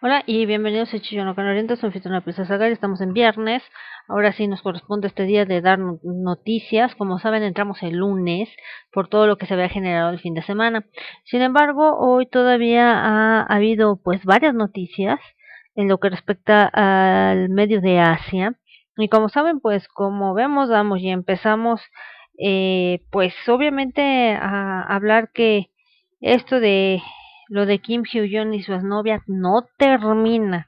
Hola y bienvenidos a Chillano Can soy Fitona Pisa Sagar, estamos en viernes, ahora sí nos corresponde este día de dar noticias, como saben entramos el lunes por todo lo que se había generado el fin de semana, sin embargo hoy todavía ha habido pues varias noticias en lo que respecta al medio de Asia y como saben pues como vemos vamos y empezamos eh, pues obviamente a hablar que esto de lo de Kim Hyun y sus novias no termina.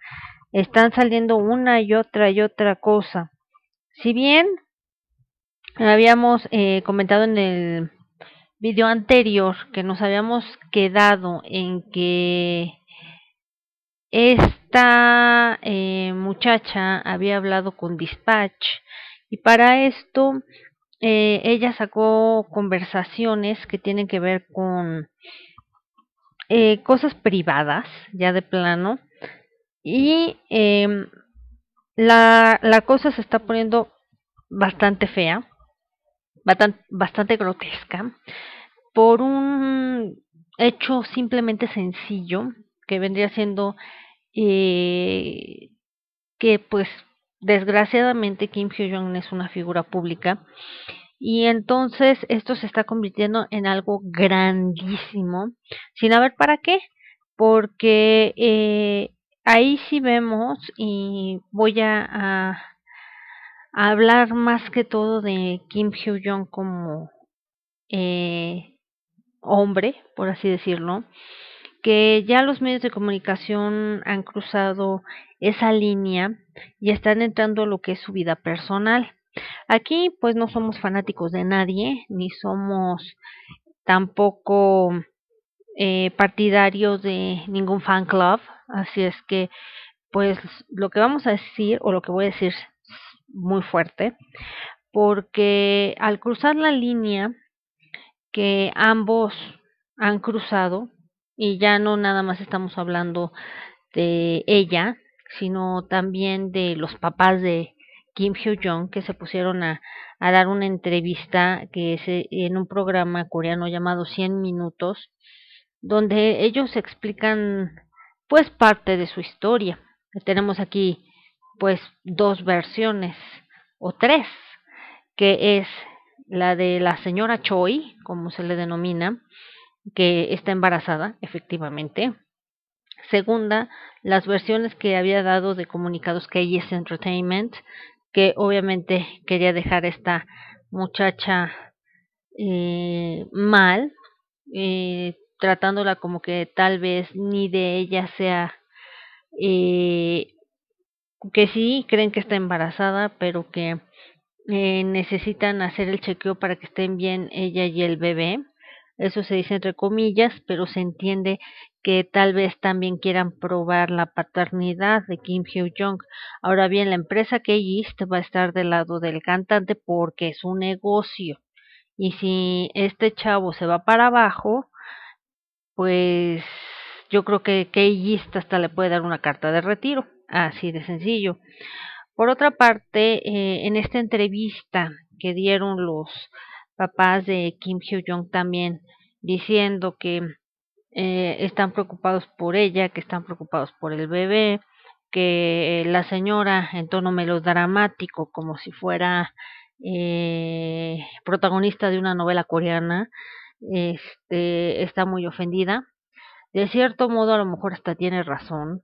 Están saliendo una y otra y otra cosa. Si bien habíamos eh, comentado en el video anterior que nos habíamos quedado en que esta eh, muchacha había hablado con Dispatch y para esto eh, ella sacó conversaciones que tienen que ver con eh, cosas privadas, ya de plano, y em, la, cosa se está poniendo bastante fea, bastante, bastante grotesca, por un hecho simplemente sencillo, que vendría siendo eh, que pues desgraciadamente Kim Hyo Jung es una figura pública y entonces esto se está convirtiendo en algo grandísimo, sin haber para qué, porque eh, ahí sí vemos y voy a, hablar más que todo de Kim Hyun-jong como eh, hombre, por así decirlo, que ya los medios de comunicación han cruzado esa línea y están entrando a lo que es su vida personal. Aquí pues no somos fanáticos de nadie, ni somos tampoco eh, partidarios de ningún fan club, así es que pues lo que vamos a decir o lo que voy a decir muy fuerte, porque al cruzar la línea que ambos han cruzado, y ya no nada más estamos hablando de ella, sino también de los papás de Kim Hyo-jong que se pusieron a, dar una entrevista que es eh, en un programa coreano llamado 100 minutos, donde ellos explican pues parte de su historia. Tenemos aquí pues dos versiones o tres, que es la de la señora Choi, como se le denomina, que está embarazada, efectivamente. Segunda, las versiones que había dado de comunicados KS Entertainment, que obviamente quería dejar esta muchacha eh, mal, eh, tratándola como que tal vez ni de ella sea, eh, que sí, creen que está embarazada, pero que necesitan hacer el chequeo para que estén bien ella y el bebé. Eso se dice entre comillas, pero se entiende que tal vez también quieran probar la paternidad de Kim Hyo jong Ahora bien, la empresa K-East va a estar del lado del cantante porque es un negocio. Y si este chavo se va para abajo, pues yo creo que K-East hasta le puede dar una carta de retiro. Así de sencillo. Por otra parte, eh, en esta entrevista que dieron los papás de Kim Hyo Jung también diciendo que eh, están preocupados por ella, que están preocupados por el bebé, que la señora en tono melodramático, como si fuera eh, protagonista de una novela coreana, este, está muy ofendida. De cierto modo, a lo mejor hasta tiene razón,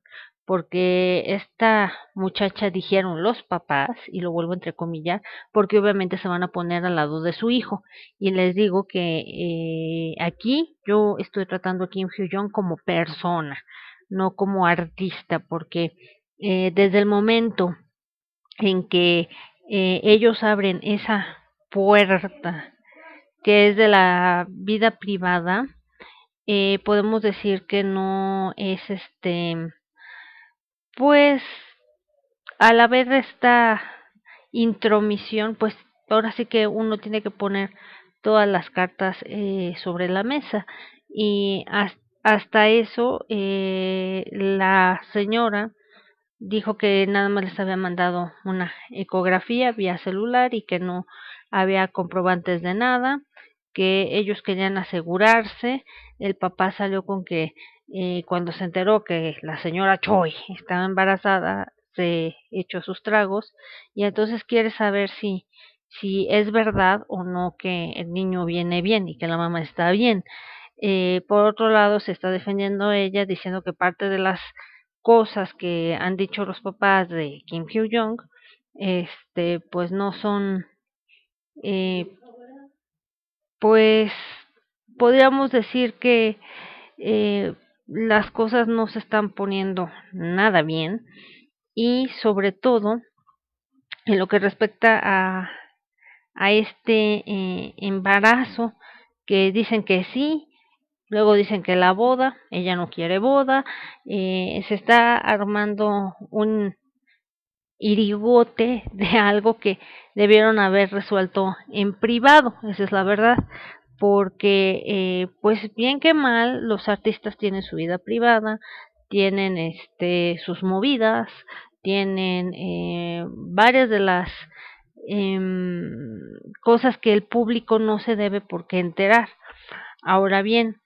porque esta muchacha dijeron los papás, y lo vuelvo entre comillas, porque obviamente se van a poner al lado de su hijo. Y les digo que eh, aquí yo estoy tratando a Kim Hyun como persona, no como artista, porque eh, desde el momento en que eh, ellos abren esa puerta que es de la vida privada, podemos decir que no es este pues a la vez de esta intromisión, pues ahora sí que uno tiene que poner todas las cartas eh, sobre la mesa y hasta, eso eh, la señora dijo que nada más les había mandado una ecografía vía celular y que no había comprobantes de nada, que ellos querían asegurarse, el papá salió con que cuando se enteró que la señora Choi estaba embarazada, se echó sus tragos y entonces quiere saber si, si es verdad o no que el niño viene bien y que la mamá está bien. Eh, por otro lado, se está defendiendo ella diciendo que parte de las cosas que han dicho los papás de Kim Hyo Jung, este, pues no son, eh, pues podríamos decir que eh, las cosas no se están poniendo nada bien y sobre todo en lo que respecta a, a este eh, embarazo que dicen que sí, luego dicen que la boda, ella no quiere boda, eh, se está armando un irigote de algo que debieron haber resuelto en privado, esa es la verdad porque eh, pues bien que mal los artistas tienen su vida privada, tienen este, sus movidas, tienen eh, varias de las em, cosas que el público no se debe por qué enterar. Ahora bien,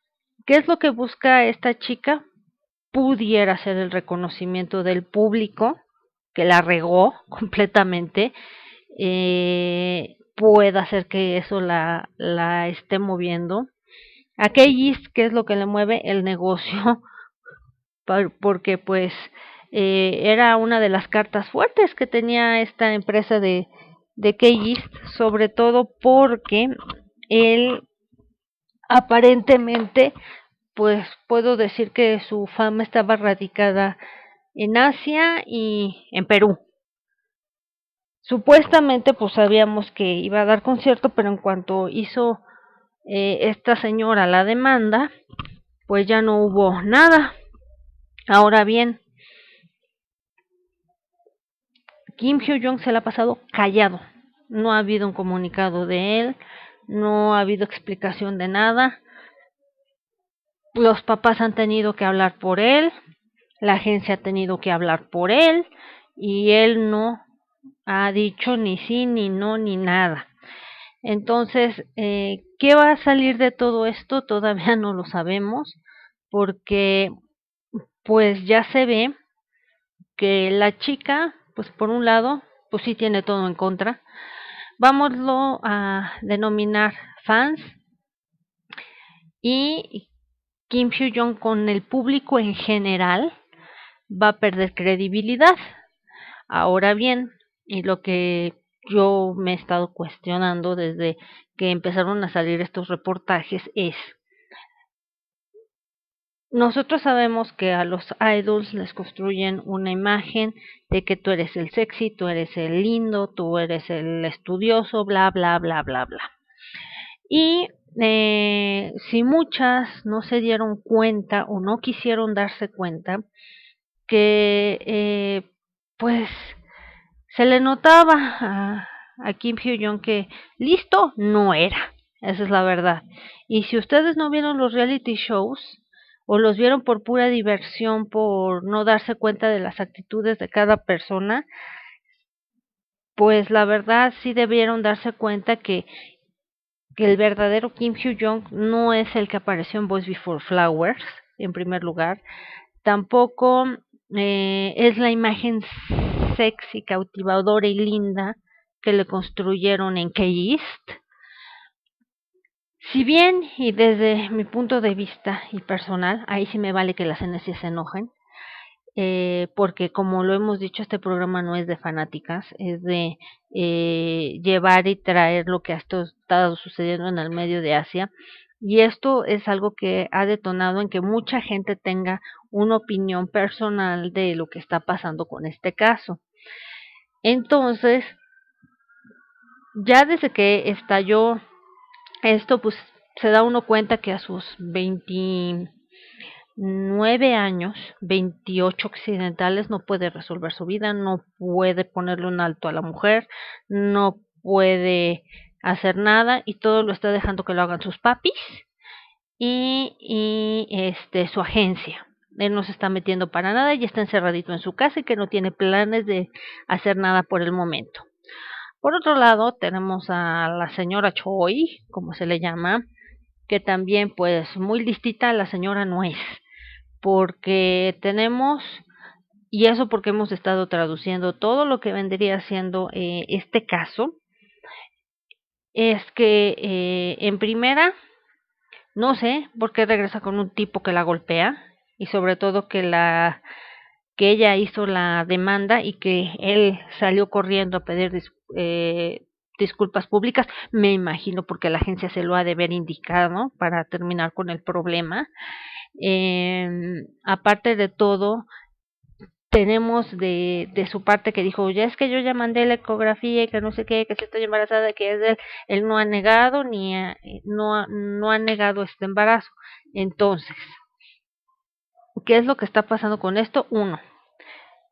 ¿qué es lo que busca esta chica? Pudiera ser el reconocimiento del público, que la regó completamente, eh, pueda ser que eso la, esté moviendo. ¿A qué es lo que le mueve? El negocio, porque pues eh, era una de las cartas fuertes que tenía esta empresa de, de sobre todo porque él aparentemente, pues puedo decir que su fama estaba radicada en Asia y en Perú. Supuestamente pues sabíamos que iba a dar concierto, pero en cuanto hizo eh, esta señora la demanda, pues ya no hubo nada. Ahora bien, Kim Hyo-jong se la ha pasado callado. No ha habido un comunicado de él, no ha habido explicación de nada. Los papás han tenido que hablar por él, la agencia ha tenido que hablar por él y él no ha dicho ni sí, ni no, ni nada. Entonces, eh, ¿qué va a salir de todo esto? Todavía no lo sabemos, porque pues ya se ve que la chica, pues por un lado, pues sí tiene todo en contra. Vámoslo a denominar fans y Kim Yong con el público en general va a perder credibilidad. Ahora bien, y lo que yo me he estado cuestionando desde que empezaron a salir estos reportajes es, nosotros sabemos que a los idols les construyen una imagen de que tú eres el sexy, tú eres el lindo, tú eres el estudioso, bla, bla, bla, bla, bla. Y eh, si muchas no se dieron cuenta o no quisieron darse cuenta que eh, pues se le notaba a, kim Kim Jong que listo no era. Esa es la verdad. Y si ustedes no vieron los reality shows o los vieron por pura diversión, por no darse cuenta de las actitudes de cada persona, pues la verdad sí debieron darse cuenta que, el verdadero Kim Jong no es el que apareció en voice Before Flowers, en primer lugar. Tampoco eh, es la imagen sexy, cautivadora y linda que le construyeron en Key East. Si bien, y desde mi punto de vista y personal, ahí sí me vale que las NC se enojen, eh, porque como lo hemos dicho, este programa no es de fanáticas, es de eh, llevar y traer lo que ha estado sucediendo en el medio de Asia y esto es algo que ha detonado en que mucha gente tenga una opinión personal de lo que está pasando con este caso. Entonces, ya desde que estalló esto, pues se da uno cuenta que a sus 29 años, 28 occidentales, no puede resolver su vida, no puede ponerle un alto a la mujer, no puede hacer nada y todo lo está dejando que lo hagan sus papis y, este, su agencia. Él no se está metiendo para nada y está encerradito en su casa y que no tiene planes de hacer nada por el momento. Por otro lado, tenemos a la señora Choi, como se le llama, que también pues muy listita la señora no porque tenemos, y eso porque hemos estado traduciendo todo lo que vendría siendo eh, este caso, es que eh, en primera, no sé por qué regresa con un tipo que la golpea y sobre todo que la que ella hizo la demanda y que él salió corriendo a pedir eh, disculpas públicas, me imagino porque la agencia se lo ha de haber indicado para terminar con el problema. Em, aparte de todo, tenemos de, de su parte que dijo, ya es que yo ya mandé la ecografía y que no sé qué, que si estoy embarazada, que es él, él no ha negado ni eh, no, no ha negado este embarazo. Entonces, ¿qué es lo que está pasando con esto? Uno,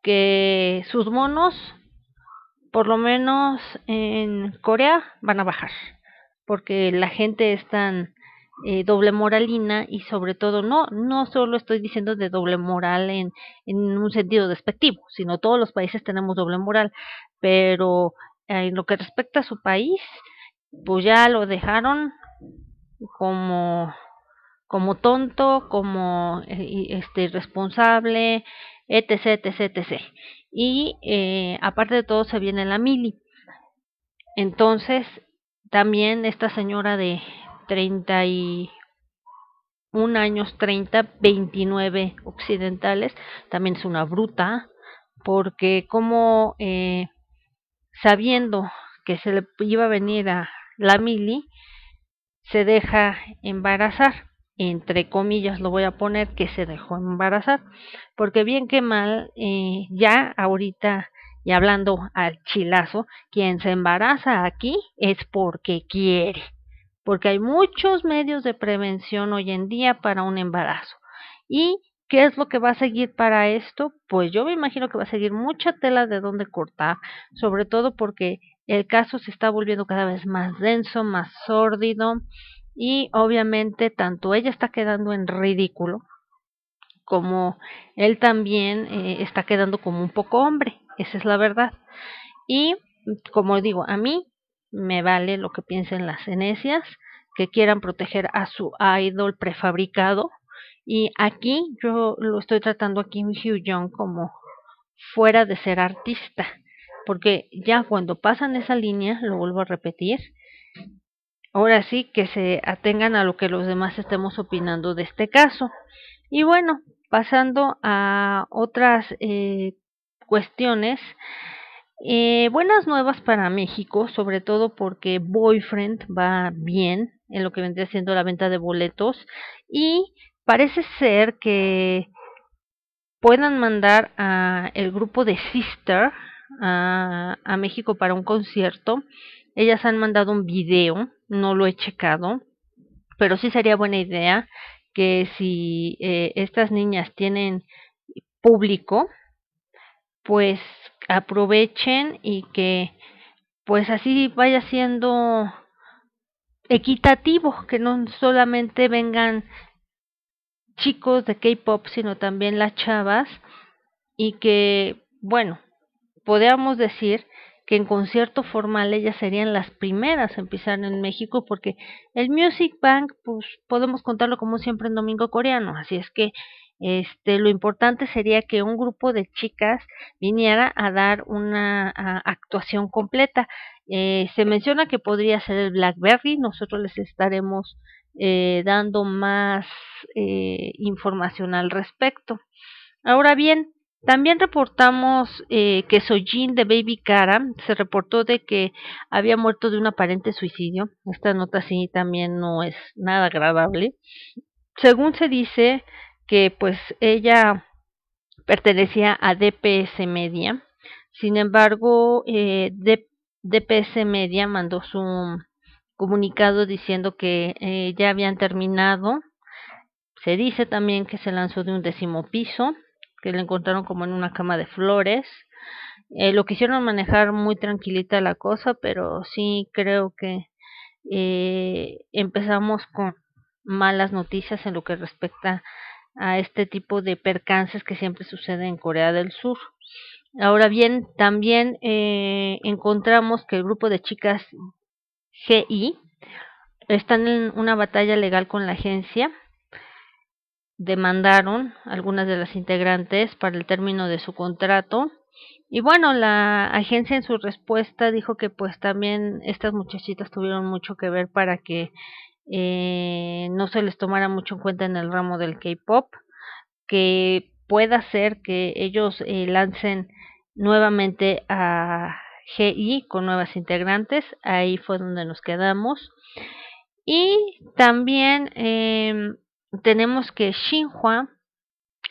que sus monos, por lo menos en Corea, van a bajar, porque la gente es tan eh, doble moralina y sobre todo no, no solo estoy diciendo de doble moral en, en un sentido despectivo, sino todos los países tenemos doble moral, pero en lo que respecta a su país, pues ya lo dejaron como como tonto, como eh, este irresponsable, etc, etc, etc. Y eh, aparte de todo se viene la mili. Entonces, también esta señora de 31 años 30, 29 occidentales. También es una bruta, porque como eh, sabiendo que se le iba a venir a la mili, se deja embarazar entre comillas lo voy a poner, que se dejó embarazar, porque bien que mal, eh, ya ahorita, y hablando al chilazo, quien se embaraza aquí es porque quiere, porque hay muchos medios de prevención hoy en día para un embarazo. ¿Y qué es lo que va a seguir para esto? Pues yo me imagino que va a seguir mucha tela de dónde cortar, sobre todo porque el caso se está volviendo cada vez más denso, más sórdido y obviamente tanto ella está quedando en ridículo como él también eh, está quedando como un poco hombre, esa es la verdad. Y como digo, a mí me vale lo que piensen las enesias, que quieran proteger a su idol prefabricado. Y aquí yo lo estoy tratando a Kim Jung como fuera de ser artista, porque ya cuando pasan esa línea, lo vuelvo a repetir, ahora sí que se atengan a lo que los demás estemos opinando de este caso. Y bueno, pasando a otras eh, cuestiones, eh, buenas nuevas para México, sobre todo porque Boyfriend va bien en lo que vendría siendo la venta de boletos y parece ser que puedan mandar a el grupo de Sister a, México para un concierto. Ellas han mandado un video, no lo he checado, pero sí sería buena idea que si eh, estas niñas tienen público, pues aprovechen y que pues así vaya siendo equitativo, que no solamente vengan chicos de K-pop, sino también las chavas, y que, bueno, podríamos decir que en concierto formal ellas serían las primeras en empezar en México, porque el Music Bank, pues podemos contarlo como siempre en domingo coreano, así es que este, lo importante sería que un grupo de chicas viniera a dar una actuación completa. Eh, se menciona que podría ser el Blackberry, nosotros les estaremos eh, dando más eh, información al respecto. Ahora bien, también reportamos eh, que Sojin de Baby Cara se reportó de que había muerto de un aparente suicidio. Esta nota sí también no es nada agradable. Según se dice, que pues ella pertenecía a DPS Media. Sin embargo, eh, DPS Media mandó su comunicado diciendo que eh, ya habían terminado. Se dice también que se lanzó de un décimo piso, que la encontraron como en una cama de flores. Eh, lo quisieron manejar muy tranquilita la cosa, pero sí creo que empezamos con malas noticias en lo que respecta a este tipo de percances que siempre sucede en Corea del Sur. Ahora bien, también eh, encontramos que el grupo de chicas GI están en una batalla legal con la agencia. Demandaron algunas de las integrantes para el término de su contrato. Y bueno, la agencia en su respuesta dijo que pues también estas muchachitas tuvieron mucho que ver para que eh, no se les tomara mucho en cuenta en el ramo del K-Pop, que pueda ser que ellos eh, lancen nuevamente a GI con nuevas integrantes, ahí fue donde nos quedamos. Y también em, tenemos que Xinhua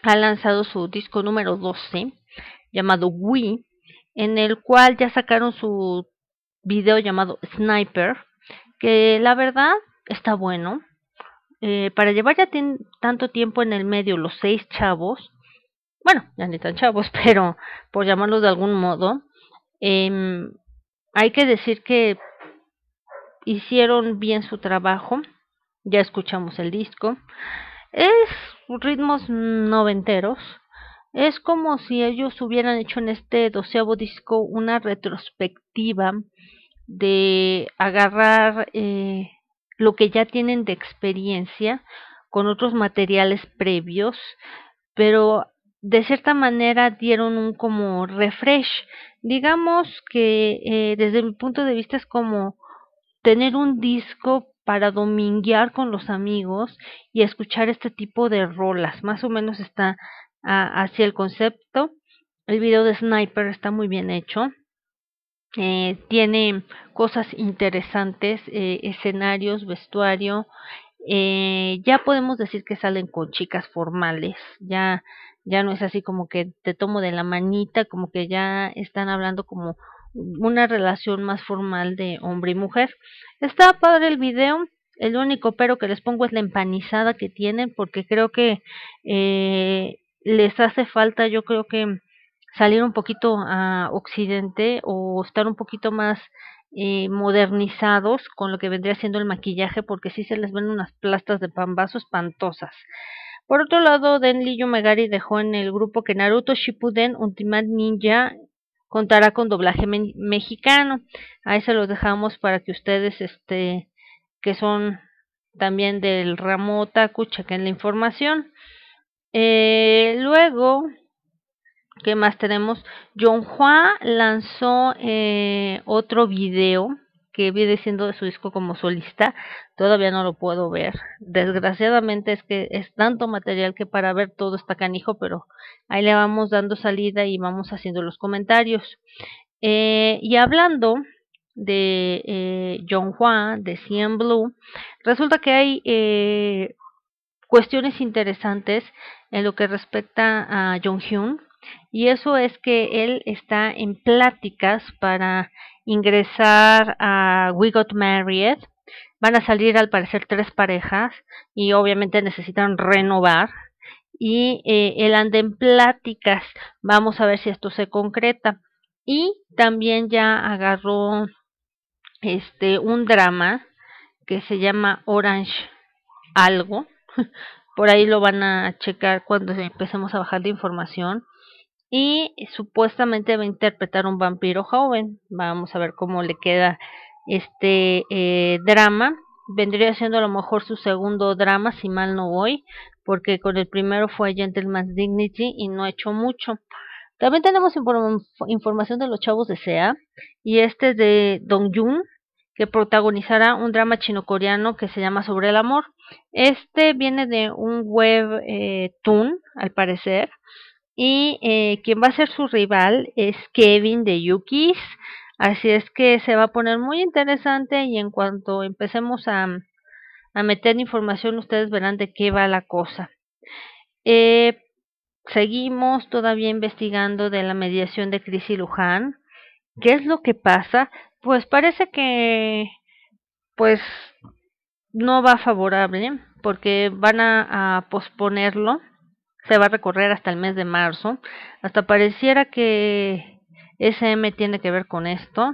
ha lanzado su disco número 12 llamado Wii, en el cual ya sacaron su video llamado Sniper, que la verdad está bueno. Eh, para llevar ya tanto tiempo en el medio los seis chavos, bueno, ya ni tan chavos, pero por llamarlos de algún modo, em, hay que decir que hicieron bien su trabajo, ya escuchamos el disco, es ritmos noventeros, es como si ellos hubieran hecho en este doceavo disco una retrospectiva de agarrar eh, lo que ya tienen de experiencia con otros materiales previos, pero de cierta manera dieron un como refresh. Digamos que eh, desde mi punto de vista es como tener un disco para dominguear con los amigos y escuchar este tipo de rolas. Más o menos está hacia ah, el concepto. El video de Sniper está muy bien hecho. Eh, tiene cosas interesantes, eh, escenarios, vestuario. Eh, ya podemos decir que salen con chicas formales, ya, ya no es así como que te tomo de la manita, como que ya están hablando como una relación más formal de hombre y mujer. Está padre el video, el único pero que les pongo es la empanizada que tienen, porque creo que eh, les hace falta, yo creo que salir un poquito a Occidente o estar un poquito más eh, modernizados con lo que vendría siendo el maquillaje porque sí se les ven unas plastas de pambazo espantosas. Por otro lado, Denli Megari dejó en el grupo que Naruto Shippuden Ultimate Ninja contará con doblaje mexicano. Ahí se los dejamos para que ustedes, este, que son también del ramo que chequen la información. Eh, luego, ¿Qué más tenemos? John Hua lanzó eh, otro video que viene siendo de su disco como solista. Todavía no lo puedo ver. Desgraciadamente es que es tanto material que para ver todo está canijo, pero ahí le vamos dando salida y vamos haciendo los comentarios. Eh, y hablando de eh, John Juan, de Cien Blue, resulta que hay cuestiones interesantes en lo que respecta a John Hyun, y eso es que él está en pláticas para ingresar a We Got Married. Van a salir al parecer tres parejas y obviamente necesitan renovar. Y eh, él anda en pláticas. Vamos a ver si esto se concreta. Y también ya agarró este un drama que se llama Orange algo. Por ahí lo van a checar cuando empecemos a bajar de información y supuestamente va a interpretar un vampiro joven. Vamos a ver cómo le queda este eh, drama. Vendría siendo a lo mejor su segundo drama, si mal no voy, porque con el primero fue Gentleman's Dignity y no ha hecho mucho. También tenemos información de los chavos de SEA y este es de Dong Jun, que protagonizará un drama chino-coreano que se llama Sobre el Amor. Este viene de un web eh, al parecer, y eh, quien va a ser su rival es Kevin de Yukis. Así es que se va a poner muy interesante y en cuanto empecemos a, a meter información ustedes verán de qué va la cosa. Eh, seguimos todavía investigando de la mediación de Cris y Luján. ¿Qué es lo que pasa? Pues parece que pues no va favorable porque van a posponerlo se va a recorrer hasta el mes de marzo. Hasta pareciera que SM tiene que ver con esto,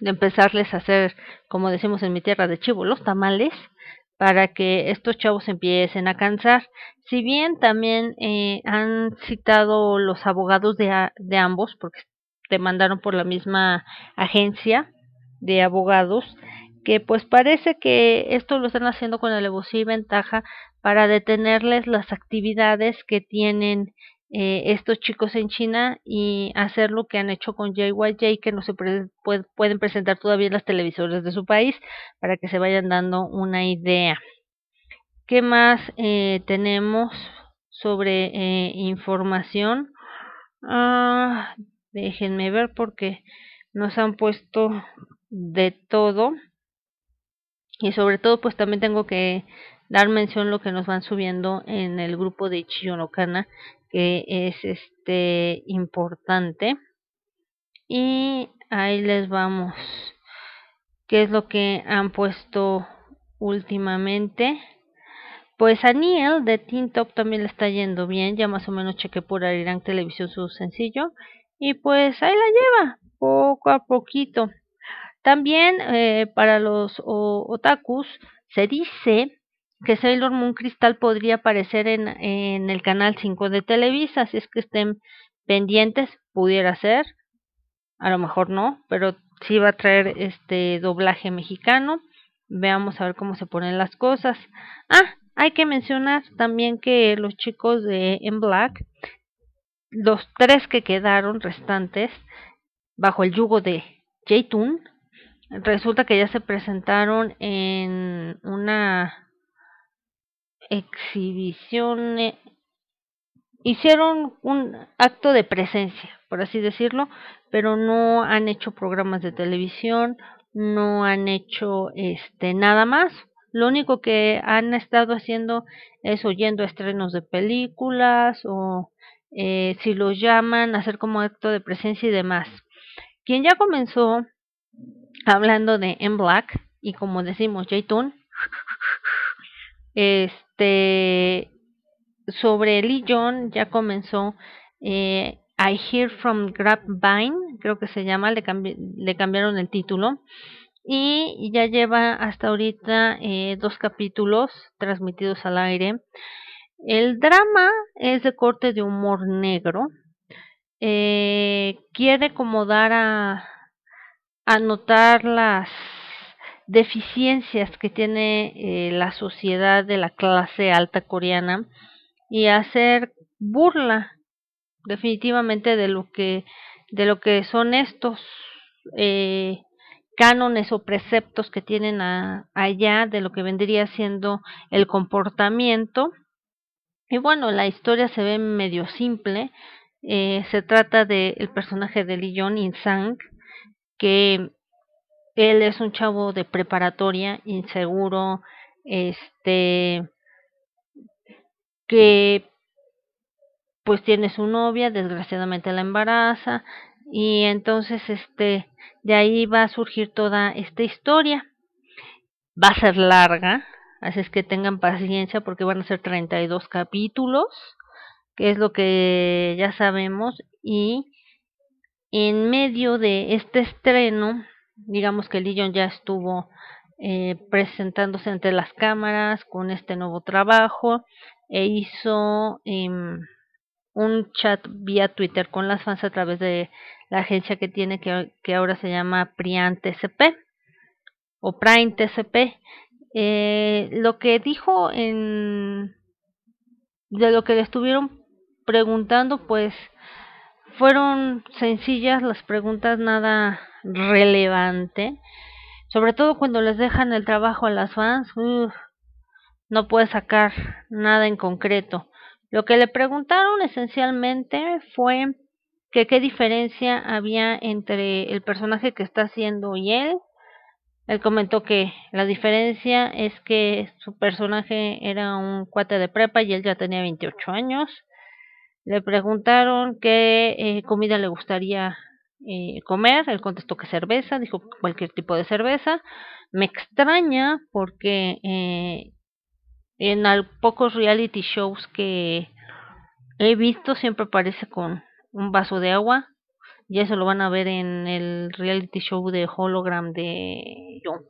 de empezarles a hacer, como decimos en mi tierra de chivo, los tamales, para que estos chavos empiecen a cansar. Si bien también eh, han citado los abogados de, de ambos, porque te mandaron por la misma agencia de abogados, que pues parece que esto lo están haciendo con alevosía y ventaja para detenerles las actividades que tienen eh, estos chicos en China y hacer lo que han hecho con JYJ, que no se pueden presentar todavía en las televisores de su país, para que se vayan dando una idea. ¿Qué más eh, tenemos sobre eh, información? Ah, déjenme ver porque nos han puesto de todo y sobre todo pues también tengo que dar mención lo que nos van subiendo en el grupo de Chiyonokana que es este importante y ahí les vamos qué es lo que han puesto últimamente pues a de Tintop también le está yendo bien ya más o menos chequeé por Arirang Televisión su sencillo y pues ahí la lleva poco a poquito también eh, para los otakus se dice que Sailor Moon Cristal podría aparecer en, el canal 5 de Televisa, Si es que estén pendientes, pudiera ser, a lo mejor no, pero sí va a traer este doblaje mexicano. Veamos a ver cómo se ponen las cosas. Ah, hay que mencionar también que los chicos de En Black, los tres que quedaron restantes bajo el yugo de Jaytun, resulta que ya se presentaron en una exhibición, eh, hicieron un acto de presencia, por así decirlo, pero no han hecho programas de televisión, no han hecho este nada más. Lo único que han estado haciendo es oyendo estrenos de películas o eh, si los llaman, hacer como acto de presencia y demás. Quien ya comenzó hablando de En Black y como decimos J. este sobre Lee John ya comenzó eh, I Hear from Vine, creo que se llama, le, cambiaron el título y ya lleva hasta ahorita eh, dos capítulos transmitidos al aire. El drama es de corte de humor negro. Eh, quiere acomodar a, anotar las deficiencias que tiene eh, la sociedad de la clase alta coreana y hacer burla definitivamente de lo que de lo que son estos eh, cánones o preceptos que tienen allá de lo que vendría siendo el comportamiento y bueno la historia se ve medio simple eh, se trata del personaje de Lee Jong In Sang que él es un chavo de preparatoria, inseguro, este, que pues tiene su novia, desgraciadamente la embaraza, y entonces este, de ahí va a surgir toda esta historia. Va a ser larga, así es que tengan paciencia porque van a ser 32 capítulos, que es lo que ya sabemos, y en medio de este estreno, digamos que Lillon ya estuvo eh, presentándose ante las cámaras con este nuevo trabajo e hizo em, un chat vía Twitter con las fans a través de la agencia que tiene que, ahora se llama Priante TCP o Prime TCP. Eh, lo que dijo en de lo que le estuvieron preguntando pues fueron sencillas las preguntas, nada relevante. Sobre todo cuando les dejan el trabajo a las fans, no puede sacar nada en concreto. Lo que le preguntaron esencialmente fue que qué diferencia había entre el personaje que está haciendo y él. Él comentó que la diferencia es que su personaje era un cuate de prepa y él ya tenía 28 años. Le preguntaron qué eh, comida le gustaría eh, comer, él contestó que cerveza, dijo cualquier tipo de cerveza. Me extraña porque eh, en al pocos reality shows que he visto siempre aparece con un vaso de agua. Y eso lo van a ver en el reality show de Hologram de John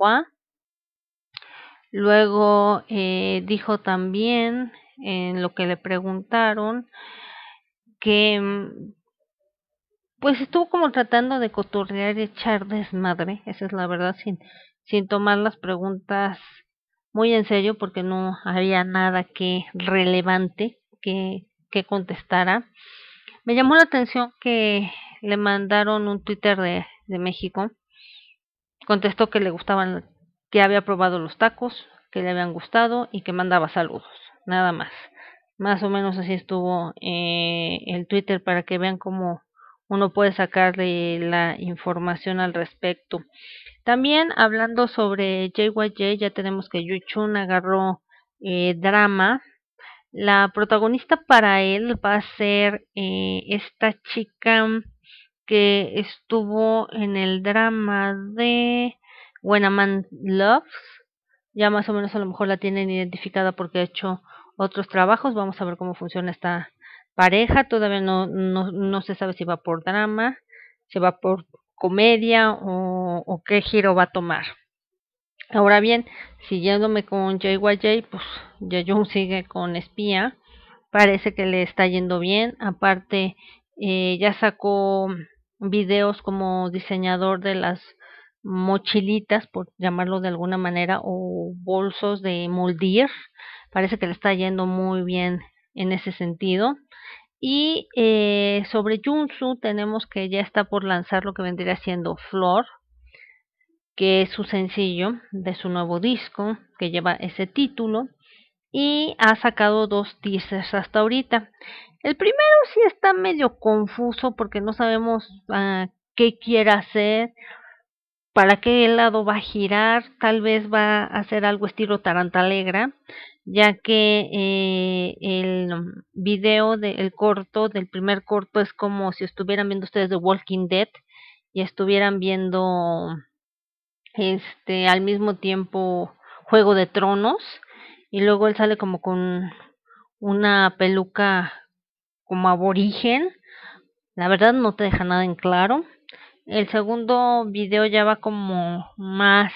Luego dijo también en lo que le preguntaron que mm, pues estuvo como tratando de cotorrear y echar desmadre, esa es la verdad, sin, sin tomar las preguntas muy en serio porque no había nada que relevante que, que contestara. Me llamó la atención que le mandaron un Twitter de, de México. Contestó que le gustaban, que había probado los tacos, que le habían gustado y que mandaba saludos, nada más. Más o menos así estuvo eh, el Twitter para que vean cómo uno puede sacarle la información al respecto. También hablando sobre JYJ, ya tenemos que Yuchun agarró eh, drama. La protagonista para él va a ser eh, esta chica que estuvo en el drama de When a Man Loves. Ya más o menos a lo mejor la tienen identificada porque ha hecho otros trabajos. Vamos a ver cómo funciona esta pareja. Todavía no, no, no se sabe si va por drama, si va por comedia o, qué giro va a tomar. Ahora bien, siguiéndome con JYJ, pues Jaehyun sigue con espía. Parece que le está yendo bien. Aparte, eh, ya sacó videos como diseñador de las mochilitas, por llamarlo de alguna manera, o bolsos de moldir parece que le está yendo muy bien en ese sentido. Y eh, sobre Junsu tenemos que ya está por lanzar lo que vendría siendo Flor, que es su sencillo de su nuevo disco que lleva ese título y ha sacado dos teasers hasta ahorita. El primero sí está medio confuso porque no sabemos ah, qué quiere hacer, para qué lado va a girar, tal vez va a hacer algo estilo tarantalegra, ya que eh, el video del corto, del primer corto, es como si estuvieran viendo ustedes The Walking Dead y estuvieran viendo este al mismo tiempo Juego de Tronos y luego él sale como con una peluca como aborigen. La verdad no te deja nada en claro. El segundo video ya va como más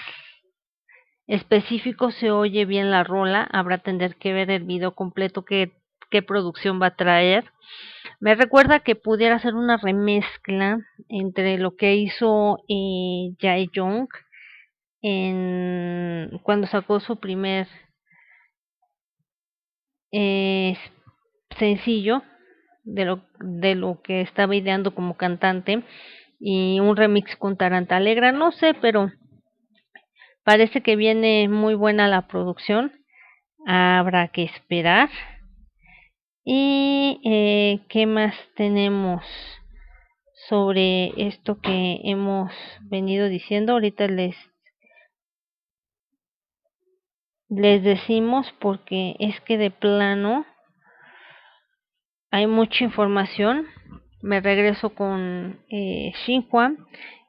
específico se oye bien la rola, habrá tener que ver el video completo que qué producción va a traer. Me recuerda que pudiera hacer una remezcla entre lo que hizo eh, Jai Jae Jong en, cuando sacó su primer eh, sencillo de lo, de lo que estaba ideando como cantante y un remix con Taranta Alegra, no sé, pero Parece que viene muy buena la producción. Habrá que esperar. ¿Y eh, qué más tenemos sobre esto que hemos venido diciendo? Ahorita les, les decimos porque es que de plano hay mucha información. Me regreso con eh, Xinhua,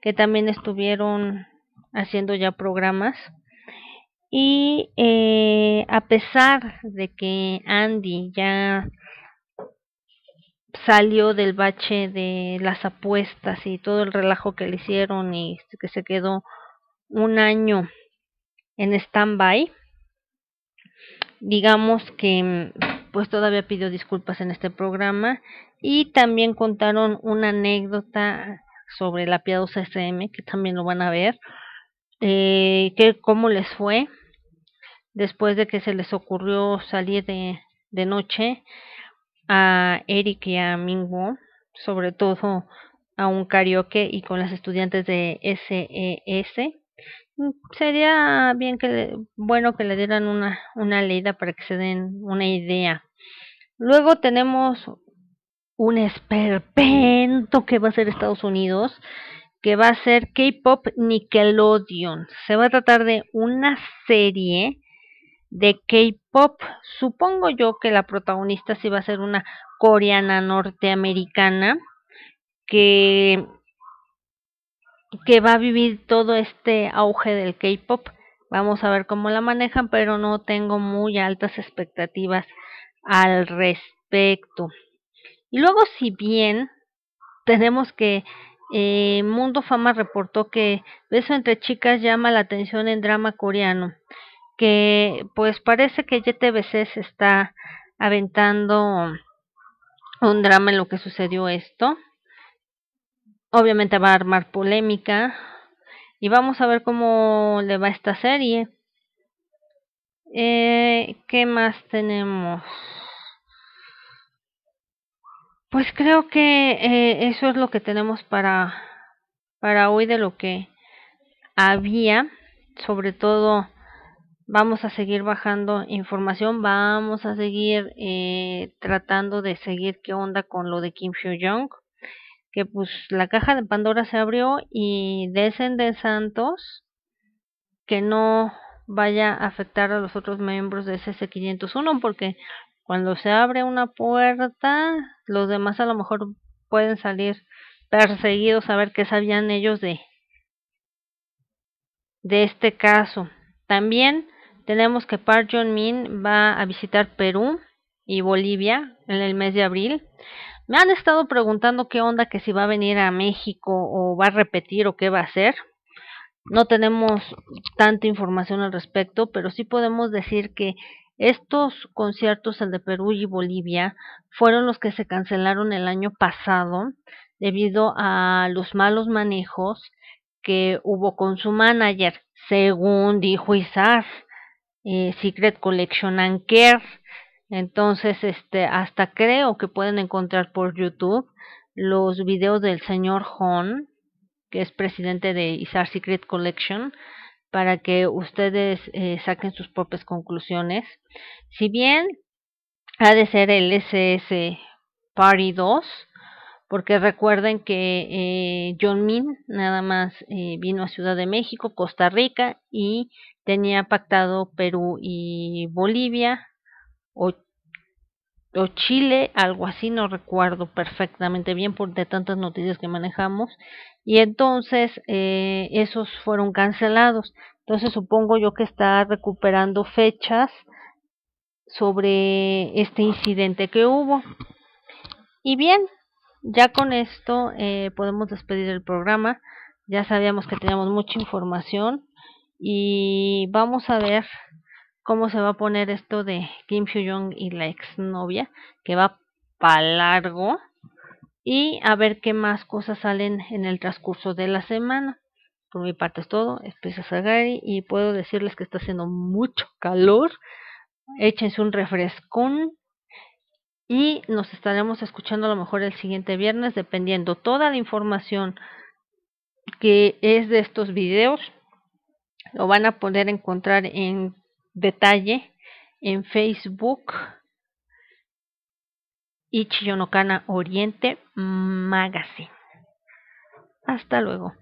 que también estuvieron haciendo ya programas. Y eh, a pesar de que Andy ya salió del bache de las apuestas y todo el relajo que le hicieron y que se quedó un año en stand-by, digamos que pues todavía pidió disculpas en este programa y también contaron una anécdota sobre la piadosa SM que también lo van a ver eh, que, cómo les fue después de que se les ocurrió salir de, de noche a Eric y a Mingo sobre todo a un karaoke y con las estudiantes de SES. E Sería bien que bueno que le dieran una, una leída para que se den una idea. Luego tenemos un esperpento que va a ser Estados Unidos que va a ser K-Pop Nickelodeon. Se va a tratar de una serie de K-Pop. Supongo yo que la protagonista sí va a ser una coreana norteamericana que, que va a vivir todo este auge del K-Pop. Vamos a ver cómo la manejan, pero no tengo muy altas expectativas al respecto. Y luego, si bien tenemos que eh, Mundo Fama reportó que Beso entre chicas llama la atención en drama coreano, que pues parece que YTBC se está aventando un drama en lo que sucedió esto. Obviamente va a armar polémica y vamos a ver cómo le va esta serie. Eh, ¿Qué más tenemos? Pues creo que eh, eso es lo que tenemos para, para hoy de lo que había. Sobre todo vamos a seguir bajando información, vamos a seguir eh, tratando de seguir qué onda con lo de Kim Hyo jong que pues la caja de Pandora se abrió y desen de Santos que no vaya a afectar a los otros miembros de SS501 porque cuando se abre una puerta, los demás a lo mejor pueden salir perseguidos a ver qué sabían ellos de, de este caso. También tenemos que Park John min va a visitar Perú y Bolivia en el mes de abril. Me han estado preguntando qué onda, que si va a venir a México o va a repetir o qué va a hacer. No tenemos tanta información al respecto, pero sí podemos decir que estos conciertos, el de Perú y Bolivia, fueron los que se cancelaron el año pasado debido a los malos manejos que hubo con su manager, según dijo Izar eh, Secret Collection Anker. Entonces, este, hasta creo que pueden encontrar por YouTube los videos del señor Hon, que es presidente de Isar Secret Collection, para que ustedes eh, saquen sus propias conclusiones. Si bien ha de ser el SS Party 2, porque recuerden que eh, John Min nada más eh, vino a Ciudad de México, Costa Rica y tenía pactado Perú y Bolivia, o o Chile, algo así, no recuerdo perfectamente bien por de tantas noticias que manejamos. Y entonces eh, esos fueron cancelados. Entonces supongo yo que está recuperando fechas sobre este incidente que hubo. Y bien, ya con esto eh, podemos despedir el programa. Ya sabíamos que teníamos mucha información y vamos a ver cómo se va a poner esto de Kim Soo-jong y la exnovia, que va para largo, y a ver qué más cosas salen en el transcurso de la semana. Por mi parte es todo, es a Sagari y puedo decirles que está haciendo mucho calor. Échense un refrescón y nos estaremos escuchando a lo mejor el siguiente viernes, dependiendo toda la información que es de estos videos. Lo van a poder encontrar en detalle en Facebook Ichiyonokana Oriente Magazine. Hasta luego.